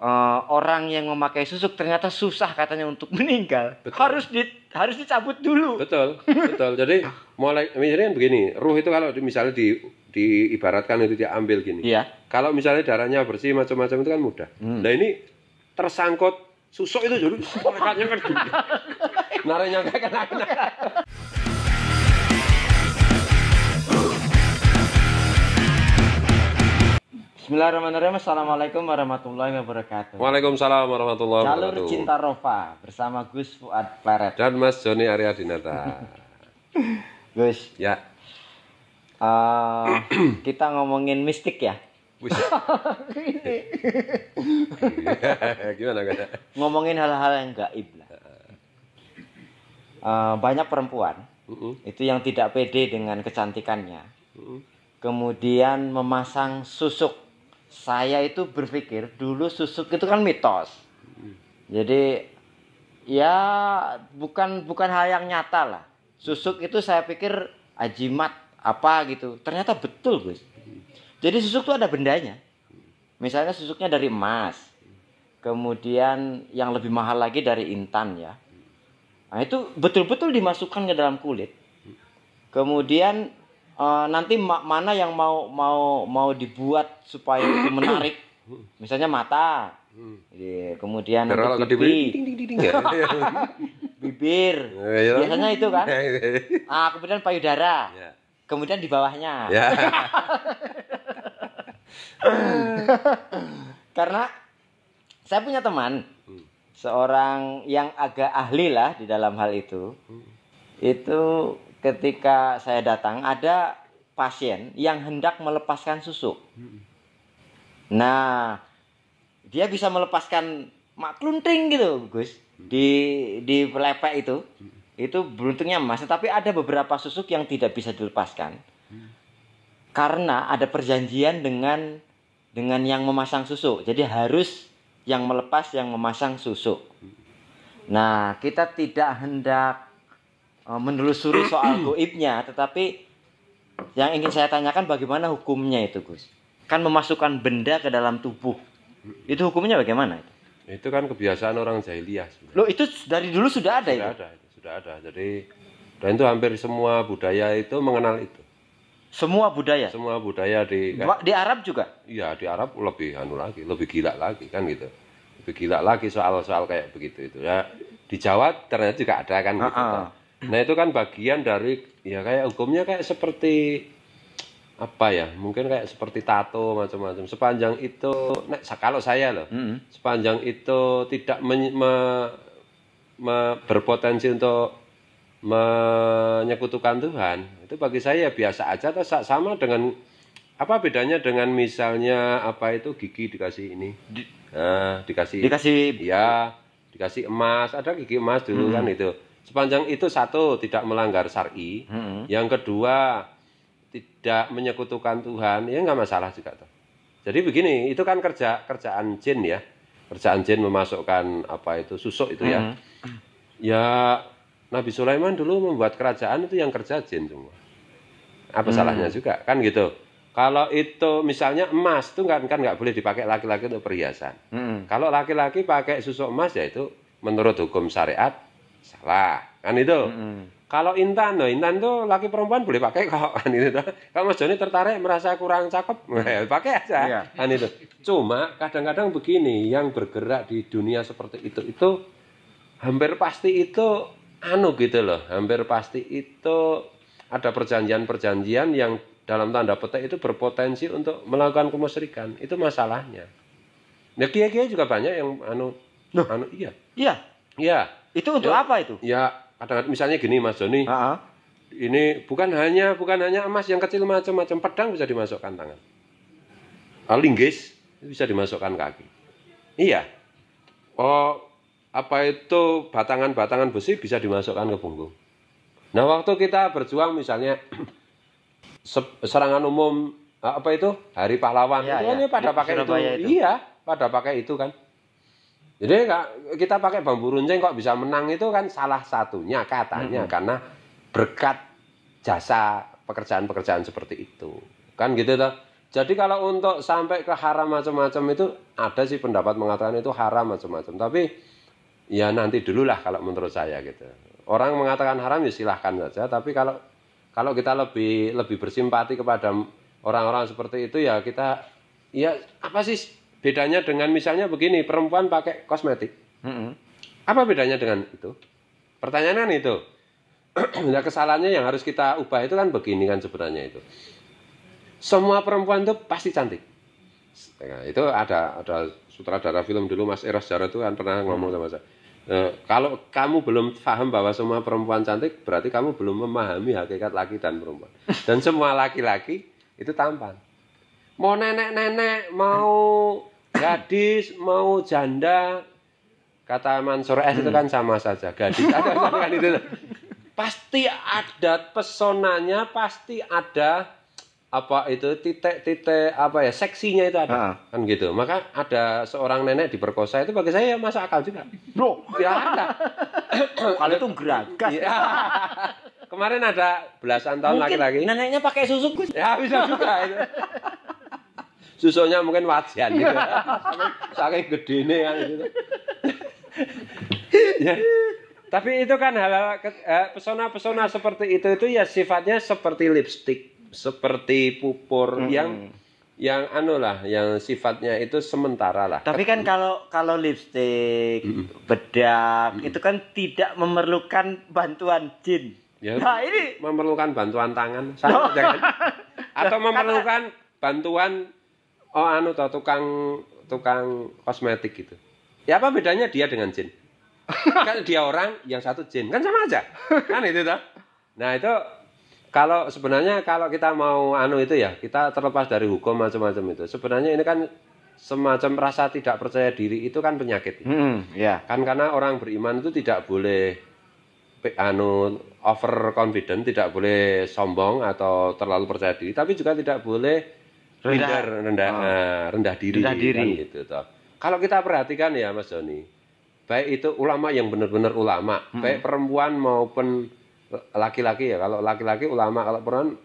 uh, orang yang memakai susuk ternyata susah katanya untuk meninggal betul. harus di, harus dicabut dulu betul betul jadi mulai misalnya begini ruh itu kalau misalnya di diibaratkan itu diambil gini iya. kalau misalnya darahnya bersih macam-macam itu kan mudah hmm. nah ini tersangkut susuk itu jadi rekatnya kan gini kena Bismillahirrahmanirrahim. Assalamualaikum warahmatullahi wabarakatuh. Waalaikumsalam warahmatullahi wabarakatuh. Jalur Cinta Rofa bersama Gus Fuad Pleret dan Mas Joni Arya Dinata. Gus. Ya. Uh, kita ngomongin mistik ya. Gimana gak? Ngomongin hal-hal yang gaib lah. Uh, banyak perempuan uh -uh. itu yang tidak pede dengan kecantikannya. Uh -uh. Kemudian memasang susuk saya itu berpikir dulu susuk itu kan mitos. Jadi ya bukan bukan hal yang nyata lah. Susuk itu saya pikir ajimat apa gitu. Ternyata betul, Gus. Jadi susuk itu ada bendanya. Misalnya susuknya dari emas. Kemudian yang lebih mahal lagi dari intan ya. Nah, itu betul-betul dimasukkan ke dalam kulit. Kemudian uh, nanti ma mana yang mau mau mau dibuat supaya itu menarik misalnya mata hmm. Iya, kemudian Terlalu bibir bibir eh, iya. biasanya itu kan eh, iya, ah kemudian payudara kemudian di bawahnya karena saya punya teman hmm. seorang yang agak ahli lah di dalam hal itu hmm. itu ketika saya datang ada pasien yang hendak melepaskan susu. Nah, dia bisa melepaskan mak klunting gitu, Gus. Di di pelepek itu. Itu beruntungnya Mas, tapi ada beberapa susuk yang tidak bisa dilepaskan. Karena ada perjanjian dengan dengan yang memasang susu. Jadi harus yang melepas yang memasang susu. Nah, kita tidak hendak Eh, menelusuri soal goibnya, tetapi yang ingin saya tanyakan bagaimana hukumnya itu, Gus? Kan memasukkan benda ke dalam tubuh. Itu hukumnya bagaimana itu? Itu kan kebiasaan orang jahiliyah. Lo itu dari dulu sudah ada sudah Ada, sudah ada. Jadi dan itu hampir semua budaya itu mengenal itu. Semua budaya. Semua budaya di di Arab juga. Iya, di Arab lebih anu lagi, lebih gila lagi kan gitu. Lebih gila lagi soal-soal kayak begitu itu. Ya, di Jawa ternyata juga ada kan uh -uh. Kan Nah itu kan bagian dari ya kayak hukumnya kayak seperti apa ya mungkin kayak seperti tato macam-macam sepanjang itu nah, kalau saya loh mm -hmm. sepanjang itu tidak men, me, me, berpotensi untuk menyekutukan Tuhan itu bagi saya ya biasa aja atau sama dengan apa bedanya dengan misalnya apa itu gigi dikasih ini di, nah, dikasih dikasih ya dikasih emas ada gigi emas dulu mm -hmm. kan itu Sepanjang itu satu tidak melanggar syari, hmm. yang kedua tidak menyekutukan Tuhan, ya nggak masalah juga tuh. Jadi begini, itu kan kerja kerjaan jin ya, kerjaan jin memasukkan apa itu susuk itu ya. Hmm. Ya Nabi Sulaiman dulu membuat kerajaan itu yang kerja jin semua. Apa hmm. salahnya juga kan gitu. Kalau itu misalnya emas itu kan kan nggak boleh dipakai laki-laki untuk perhiasan. Hmm. Kalau laki-laki pakai susuk emas ya itu menurut hukum syariat salah kan itu mm -hmm. kalau Intan loh nah, Intan tuh laki perempuan boleh pakai kok kan itu tuh kalau Mas Joni tertarik merasa kurang cakep mm. pakai aja yeah. kan itu cuma kadang-kadang begini yang bergerak di dunia seperti itu itu hampir pasti itu anu gitu loh hampir pasti itu ada perjanjian-perjanjian yang dalam tanda petik itu berpotensi untuk melakukan kemusyrikan itu masalahnya ya nah, kia-kia juga banyak yang anu, Loh. anu iya. Iya. Iya. Itu untuk ya, apa itu? Ya, kadang-kadang misalnya gini Mas Doni. Uh -huh. Ini bukan hanya bukan hanya emas yang kecil macam-macam pedang bisa dimasukkan tangan. Ah, linggis bisa dimasukkan kaki. Iya. Oh, apa itu batangan-batangan besi bisa dimasukkan ke punggung. Nah, waktu kita berjuang misalnya serangan umum ah, apa itu? Hari pahlawan. Ya, itu ya. pada pakai itu. itu. Iya, pada pakai itu kan. Jadi kita pakai bambu runcing kok bisa menang itu kan salah satunya katanya hmm. karena berkat jasa pekerjaan-pekerjaan seperti itu. Kan gitu toh. Jadi kalau untuk sampai ke haram macam-macam itu ada sih pendapat mengatakan itu haram macam-macam. Tapi ya nanti dululah kalau menurut saya gitu. Orang mengatakan haram ya silahkan saja. Tapi kalau kalau kita lebih lebih bersimpati kepada orang-orang seperti itu ya kita ya apa sih Bedanya dengan misalnya begini, perempuan pakai kosmetik. Mm-hmm. Apa bedanya dengan itu? Pertanyaan kan itu. nah, kesalahannya yang harus kita ubah itu kan begini kan sebenarnya itu. Semua perempuan itu pasti cantik. Nah, itu ada ada sutradara film dulu Mas Eros Jarot itu kan pernah ngomong sama saya. Nah, kalau kamu belum paham bahwa semua perempuan cantik, berarti kamu belum memahami hakikat laki dan perempuan. Dan semua laki-laki itu tampan. Mau nenek-nenek, mau gadis mau janda kata Mansur S eh, itu kan sama saja gadis ada kan itu pasti ada pesonanya pasti ada apa itu titik-titik apa ya seksinya itu ada ha. Ah. kan gitu maka ada seorang nenek diperkosa itu bagi saya masuk akal juga bro ya ada kalau itu gerakan ya. kemarin ada belasan tahun lagi lagi neneknya pakai susu ya bisa juga itu susunya mungkin wajan gitu. Saking gedene kan gitu. ya. Tapi itu kan hal-hal eh, pesona-pesona seperti itu itu ya sifatnya seperti lipstik, seperti pupur mm -hmm. yang yang anu lah, yang sifatnya itu sementara lah. Tapi kan kalau kalau lipstick, mm -hmm. bedak, mm -hmm. itu kan tidak memerlukan bantuan jin. Ya, nah ini memerlukan bantuan tangan, saya, atau memerlukan bantuan oh anu tau tukang tukang kosmetik gitu. Ya apa bedanya dia dengan jin? kan dia orang, yang satu jin. Kan sama aja. Kan itu tuh. Nah, itu kalau sebenarnya kalau kita mau anu itu ya, kita terlepas dari hukum macam-macam itu. Sebenarnya ini kan semacam rasa tidak percaya diri itu kan penyakit. Hmm, ya. Yeah. Kan karena orang beriman itu tidak boleh anu over confident, tidak boleh sombong atau terlalu percaya diri, tapi juga tidak boleh rendah rendah rendah, oh. nah, rendah diri, rendah kan diri. Kan, gitu toh. Kalau kita perhatikan ya Mas Doni, baik itu ulama yang benar-benar ulama, hmm. baik perempuan maupun laki-laki ya. Kalau laki-laki ulama, kalau perempuan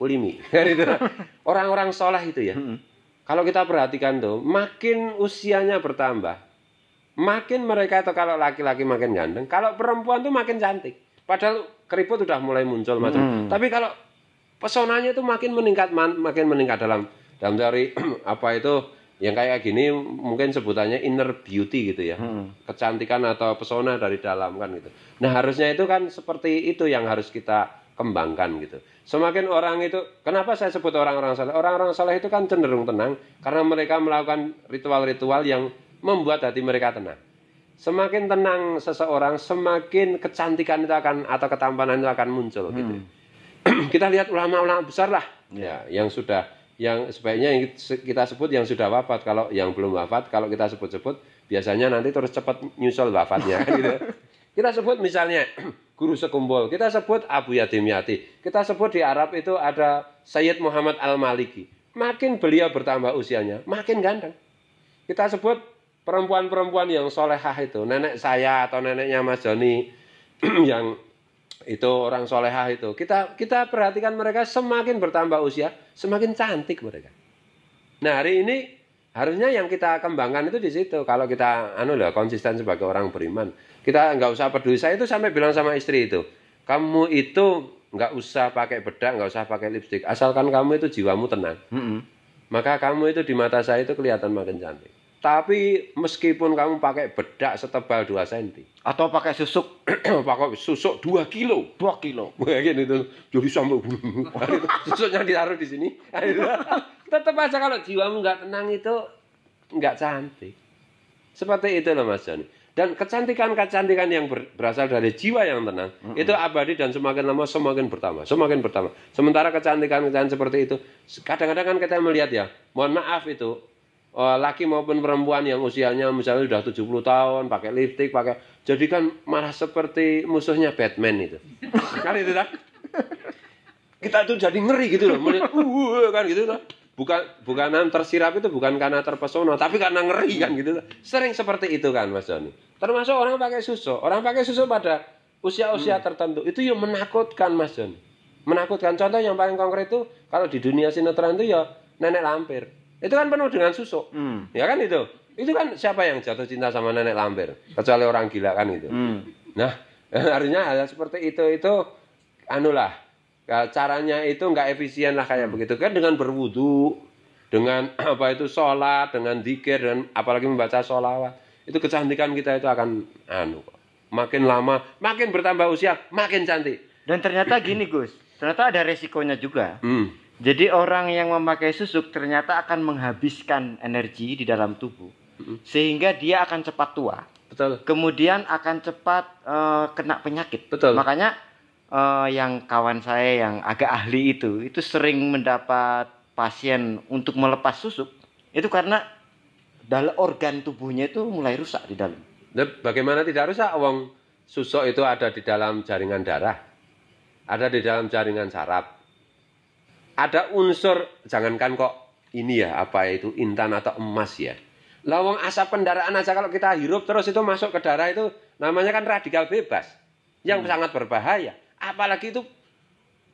ulimi. Kan Orang-orang sholat itu ya. Hmm. Kalau kita perhatikan tuh, makin usianya bertambah, makin mereka itu kalau laki-laki makin ganteng, kalau perempuan tuh makin cantik. Padahal keriput sudah mulai muncul macam. Hmm. Tapi kalau pesonanya itu makin meningkat makin meningkat dalam dalam teori apa itu yang kayak gini mungkin sebutannya inner beauty gitu ya hmm. kecantikan atau pesona dari dalam kan gitu nah harusnya itu kan seperti itu yang harus kita kembangkan gitu semakin orang itu kenapa saya sebut orang-orang saleh orang-orang saleh itu kan cenderung tenang karena mereka melakukan ritual-ritual yang membuat hati mereka tenang semakin tenang seseorang semakin kecantikan itu akan atau ketampanan itu akan muncul gitu. hmm. gitu kita lihat ulama-ulama besar lah ya yang sudah yang sebaiknya yang kita sebut yang sudah wafat kalau yang belum wafat kalau kita sebut-sebut biasanya nanti terus cepat nyusul wafatnya gitu. Kita sebut misalnya guru sekumpul, kita sebut Abu Yatim Yati, kita sebut di Arab itu ada Sayyid Muhammad Al-Maliki. Makin beliau bertambah usianya, makin ganteng. Kita sebut perempuan-perempuan yang solehah itu, nenek saya atau neneknya Mas Joni yang itu orang solehah itu. Kita kita perhatikan mereka semakin bertambah usia, semakin cantik mereka. Nah hari ini harusnya yang kita kembangkan itu di situ. Kalau kita anu loh konsisten sebagai orang beriman, kita nggak usah peduli. Saya itu sampai bilang sama istri itu, kamu itu nggak usah pakai bedak, nggak usah pakai lipstick, asalkan kamu itu jiwamu tenang. Mm -hmm. Maka kamu itu di mata saya itu kelihatan makin cantik. Tapi meskipun kamu pakai bedak setebal 2 cm atau pakai susuk pakai susuk 2 kilo, 2 kilo. Mungkin itu jadi sampai bunuh. Susuknya ditaruh di sini. Tetap aja kalau jiwamu nggak tenang itu nggak cantik. Seperti itu loh Mas Joni. Dan kecantikan-kecantikan yang ber, berasal dari jiwa yang tenang mm -hmm. itu abadi dan semakin lama semakin bertambah, semakin bertambah. Sementara kecantikan-kecantikan seperti itu kadang-kadang kan kita melihat ya, mohon maaf itu Eh, laki maupun perempuan yang usianya misalnya sudah 70 tahun pakai lipstick pakai jadi kan malah seperti musuhnya Batman itu kan itu kan kita tuh jadi ngeri gitu loh melihat uh, kan gitu loh bukan bukan tersirap itu bukan karena terpesona tapi karena ngeri kan gitu loh. sering seperti itu kan Mas Doni termasuk orang pakai susu orang pakai susu pada usia-usia hmm. tertentu itu yang menakutkan Mas Doni menakutkan contoh yang paling konkret itu kalau di dunia sinetron itu ya nenek lampir itu kan penuh dengan susuk. Hmm. Ya kan itu. Itu kan siapa yang jatuh cinta sama nenek Lampir? Kecuali orang gila kan itu. Hmm. Nah, artinya hal seperti itu itu anulah ya, caranya itu nggak efisien lah kayak hmm. begitu kan dengan berwudu dengan apa itu sholat dengan dikir dan apalagi membaca sholawat itu kecantikan kita itu akan anu makin lama makin bertambah usia makin cantik dan ternyata gini Gus ternyata ada resikonya juga hmm jadi orang yang memakai susuk ternyata akan menghabiskan energi di dalam tubuh, mm-hmm. sehingga dia akan cepat tua. Betul. Kemudian akan cepat uh, kena penyakit. Betul. Makanya uh, yang kawan saya yang agak ahli itu, itu sering mendapat pasien untuk melepas susuk, itu karena dalam organ tubuhnya itu mulai rusak di dalam. Nah, bagaimana tidak rusak, Wong? Susuk itu ada di dalam jaringan darah, ada di dalam jaringan saraf, ada unsur jangankan kok ini ya apa itu intan atau emas ya. Lawang asap kendaraan aja kalau kita hirup terus itu masuk ke darah itu namanya kan radikal bebas yang hmm. sangat berbahaya. Apalagi itu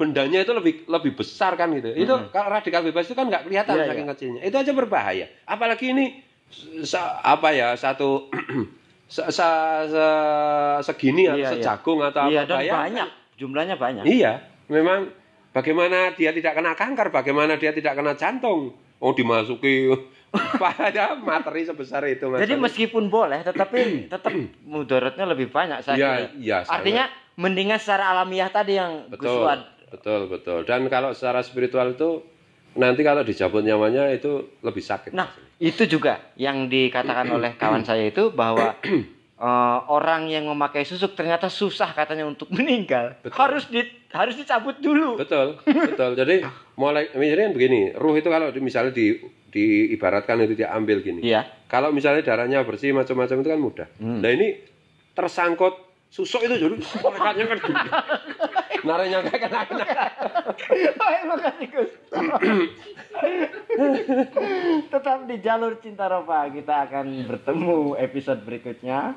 bendanya itu lebih lebih besar kan gitu. Hmm. Itu kalau radikal bebas itu kan nggak kelihatan yeah, iya. saking yeah. kecilnya. Itu aja berbahaya. Apalagi ini apa ya satu se -se -se segini ya, atau iya, iya. sejagung atau apa ya dan banyak jumlahnya banyak iya memang Bagaimana dia tidak kena kanker, bagaimana dia tidak kena jantung. Oh dimasuki pada materi sebesar itu. Jadi meskipun boleh, tetapi tetap mudaratnya lebih banyak. Saya ya, ya, Artinya sangat. mendingan secara alamiah tadi yang betul, kusuat. Betul, betul. Dan kalau secara spiritual itu nanti kalau dicabut nyawanya itu lebih sakit. Nah, itu juga yang dikatakan oleh kawan saya itu bahwa uh, orang yang memakai susuk ternyata susah katanya untuk meninggal betul. harus di, harus dicabut dulu betul betul jadi mulai misalnya begini ruh itu kalau misalnya di diibaratkan itu diambil gini iya. kalau misalnya darahnya bersih macam-macam itu kan mudah hmm. nah ini tersangkut susuk itu jadi mereka kan narinya naranya kayak kena oh, iya, tetap di jalur cinta ropa kita akan bertemu episode berikutnya